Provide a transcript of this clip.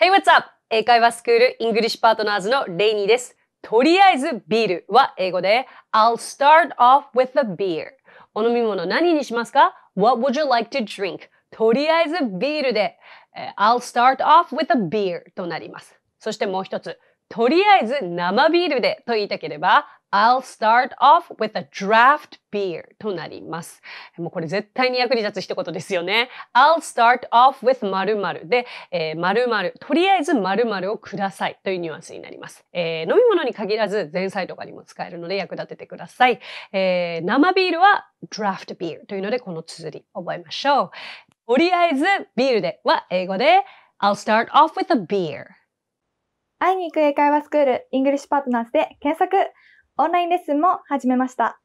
Hey, what's up? 英会話スクールイングリッシュパートナーズのレイニーです。とりあえずビールは英語で I'll start off with a beer. お飲み物何にしますか ?What would you like to drink? とりあえずビールで I'll start off with a beer となります。そしてもう一つとりあえず生ビールでと言いたければ I'll start off with a draft beer となります。もうこれ絶対に役に立つ一言ですよね。I'll start off with 〇〇で、えー、〇〇、とりあえず〇〇をくださいというニュアンスになります。えー、飲み物に限らず前菜とかにも使えるので役立ててください。えー、生ビールは draft beer というのでこの綴り覚えましょう。とりあえずビールでは英語で I'll start off with a beer 会いに行く英会話スクール、イングリッシュパートナーズで検索、オンラインレッスンも始めました。